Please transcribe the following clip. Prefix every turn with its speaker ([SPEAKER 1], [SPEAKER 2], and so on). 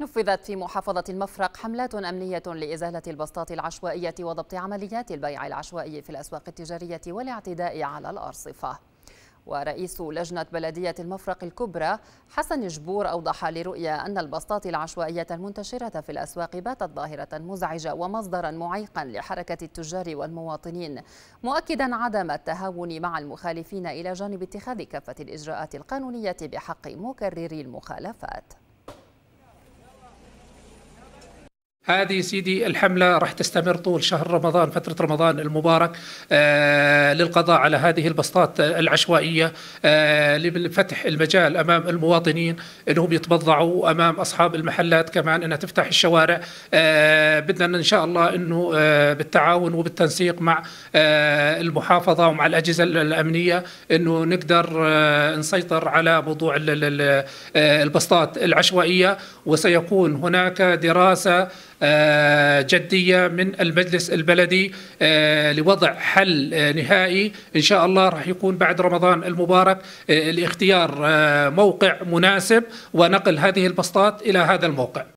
[SPEAKER 1] نفذت في محافظة المفرق حملات أمنية لإزالة البسطات العشوائية وضبط عمليات البيع العشوائي في الأسواق التجارية والاعتداء على الأرصفة ورئيس لجنة بلدية المفرق الكبرى حسن جبور أوضح لرؤيا أن البسطات العشوائية المنتشرة في الأسواق باتت ظاهرة مزعجة ومصدرا معيقا لحركة التجار والمواطنين مؤكدا عدم التهاون مع المخالفين إلى جانب اتخاذ كافة الإجراءات القانونية بحق مكرري المخالفات
[SPEAKER 2] هذه سيدي الحملة راح تستمر طول شهر رمضان فترة رمضان المبارك آه، للقضاء على هذه البسطات العشوائية آه، لفتح المجال أمام المواطنين أنهم يتبضعوا أمام أصحاب المحلات كمان أنها تفتح الشوارع آه، بدنا إن شاء الله أنه بالتعاون وبالتنسيق مع المحافظة ومع الأجهزة الأمنية أنه نقدر نسيطر على موضوع البسطات العشوائية وسيكون هناك دراسة آه، جدية من المجلس البلدي آه، لوضع حل آه، نهائي إن شاء الله راح يكون بعد رمضان المبارك لاختيار موقع مناسب ونقل هذه البسطات إلى هذا الموقع